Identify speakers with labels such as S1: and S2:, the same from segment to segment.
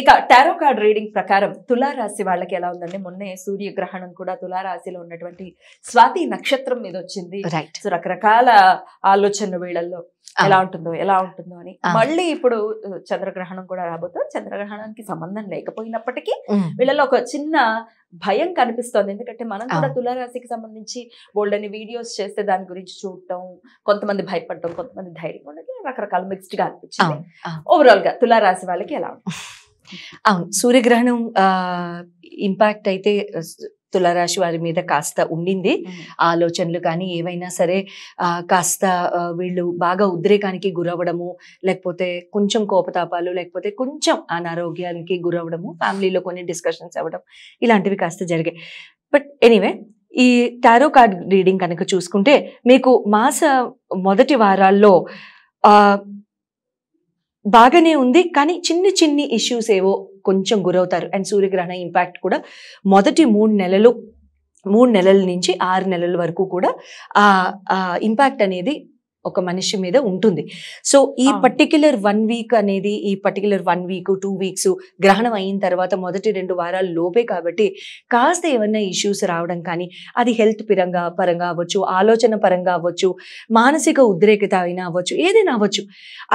S1: ఇక tarot card reading ప్రకారం తులారాశి వాళ్ళకి ఎలా ఉందండి మొన్నే సూర్యగ్రహణం కూడా తులారాశిలో ఉన్నటువంటి స్వాతి నక్షత్రం మీద వచ్చింది సో రకరకాల ఆలోచన వీళ్ళల్లో ఎలా ఉంటుందో ఎలా ఉంటుందో అని మళ్ళీ ఇప్పుడు చంద్రగ్రహణం కూడా రాబోతో చంద్రగ్రహణానికి సంబంధం లేకపోయినప్పటికీ వీళ్ళలో ఒక చిన్న భయం కనిపిస్తోంది ఎందుకంటే మనం కూడా తులారాశికి సంబంధించి బోల్డని వీడియోస్ చేస్తే దాని గురించి చూడటం కొంతమంది భయపడటం కొంతమంది ధైర్యం ఉండదు రకరకాల మిక్స్డ్ గా అనిపించింది ఓవరాల్ గా తులారాశి వాళ్ళకి ఎలా ఉంటుంది
S2: అవును సూర్యగ్రహణం ఇంపాక్ట్ అయితే తులారాశి వారి మీద కాస్త ఉండింది ఆలోచనలు కానీ ఏవైనా సరే కాస్త వీళ్ళు బాగా ఉద్రేకానికి గురవడము లేకపోతే కొంచెం కోపతాపాలు లేకపోతే కొంచెం అనారోగ్యానికి గురవడము ఫ్యామిలీలో కొన్ని డిస్కషన్స్ అవ్వడం ఇలాంటివి కాస్త జరిగాయి బట్ ఎనీవే ఈ టారో కార్డ్ రీడింగ్ కనుక చూసుకుంటే మీకు మాస మొదటి వారాల్లో బాగానే ఉంది కానీ చిన్ని చిన్ని ఇష్యూస్ ఏవో కొంచెం గురవుతారు అండ్ సూర్యగ్రహణ ఇంపాక్ట్ కూడా మొదటి మూడు నెలలు మూడు నెలల నుంచి ఆరు నెలల వరకు కూడా ఆ ఇంపాక్ట్ అనేది ఒక మనిషి మీద ఉంటుంది సో ఈ పర్టిక్యులర్ వన్ వీక్ అనేది ఈ particular one week two weeks గ్రహణం అయిన తర్వాత మొదటి రెండు వారాల లోపే కాబట్టి కాస్త ఏమన్నా ఇష్యూస్ రావడం కానీ అది హెల్త్ పరంగా పరంగా అవ్వచ్చు ఆలోచన పరంగా అవ్వచ్చు మానసిక ఉద్రేకత అయినా అవ్వచ్చు ఏదైనా అవ్వచ్చు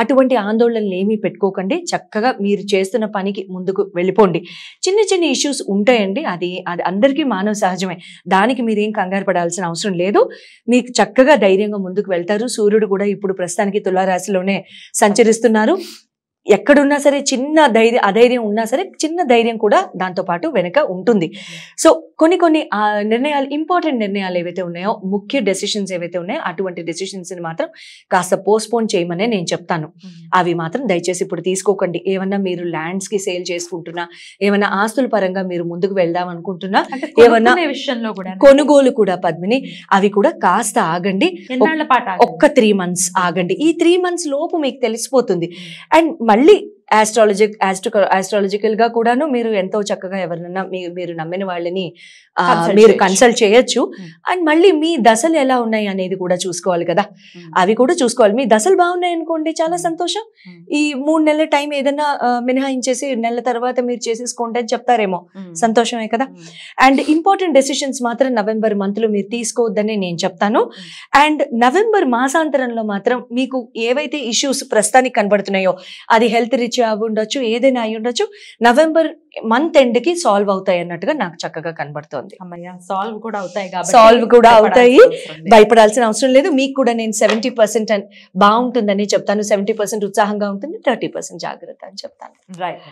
S2: అటువంటి ఆందోళనలు ఏమీ పెట్టుకోకండి చక్కగా మీరు చేస్తున్న పనికి ముందుకు వెళ్ళిపోండి చిన్న చిన్న ఇష్యూస్ ఉంటాయండి అది అది అందరికీ మానవ సహజమే దానికి మీరేం కంగారు పడాల్సిన అవసరం లేదు మీకు చక్కగా ధైర్యంగా ముందుకు వెళ్తారు సూర్యుడు సూర్యుడు కూడా ఇప్పుడు ప్రస్తుతానికి తులారాశిలోనే సంచరిస్తున్నారు ఎక్కడున్నా సరే చిన్న ధైర్యం అధైర్యం ఉన్నా సరే చిన్న ధైర్యం కూడా దాంతో పాటు వెనక ఉంటుంది సో కొన్ని కొన్ని నిర్ణయాలు ఇంపార్టెంట్ నిర్ణయాలు ఏవైతే ఉన్నాయో ముఖ్య డెసిషన్స్ ఏవైతే ఉన్నాయో అటువంటి డెసిషన్స్ని మాత్రం కాస్త పోస్ట్పోన్ చేయమనే నేను చెప్తాను అవి మాత్రం దయచేసి ఇప్పుడు తీసుకోకండి ఏమన్నా మీరు ల్యాండ్స్కి సేల్ చేసుకుంటున్నా ఏమన్నా ఆస్తుల పరంగా మీరు ముందుకు వెళ్దాం అనుకుంటున్నా ఏమన్నా విషయంలో కూడా కొనుగోలు కూడా పద్మిని అవి కూడా కాస్త ఆగండి ఒక్క త్రీ మంత్స్ ఆగండి ఈ త్రీ మంత్స్ లోపు మీకు తెలిసిపోతుంది అండ్ మళ్ళీ యాస్ట్రో ఆస్ట్రాలజికల్ గా కూడాను మీరు ఎంతో చక్కగా ఎవరినన్నా మీరు నమ్మిన వాళ్ళని మీరు కన్సల్ట్ చేయొచ్చు అండ్ మళ్ళీ మీ దశలు ఎలా ఉన్నాయి అనేది కూడా చూసుకోవాలి కదా అవి కూడా చూసుకోవాలి మీ దశలు బాగున్నాయి అనుకోండి చాలా సంతోషం ఈ మూడు నెలల టైం ఏదైనా మినహాయించేసి నెల తర్వాత మీరు చేసేసుకోండి అని చెప్తారేమో సంతోషమే కదా అండ్ ఇంపార్టెంట్ డెసిషన్స్ మాత్రం నవంబర్ మంత్ లో మీరు తీసుకోవద్దని నేను చెప్తాను అండ్ నవంబర్ మాసాంతరంలో మాత్రం మీకు ఏవైతే ఇష్యూస్ ప్రస్తుతానికి కనబడుతున్నాయో అది హెల్త్ రిచ్ జాబ్ ఉండొచ్చు ఏదైనా అయి ఉండొచ్చు నవంబర్ మంత్ ఎండ్ కి సాల్వ్ అవుతాయి అన్నట్టుగా నాకు చక్కగా కనబడుతోంది సాల్వ్ కూడా అవుతాయి సాల్వ్ కూడా అవుతాయి భయపడాల్సిన అవసరం లేదు మీకు కూడా నేను సెవెంటీ పర్సెంట్ బాగుంటుందని చెప్తాను సెవెంటీ పర్సెంట్ ఉత్సాహంగా ఉంటుంది థర్టీ పర్సెంట్ జాగ్రత్త అని చెప్తాను
S1: రైట్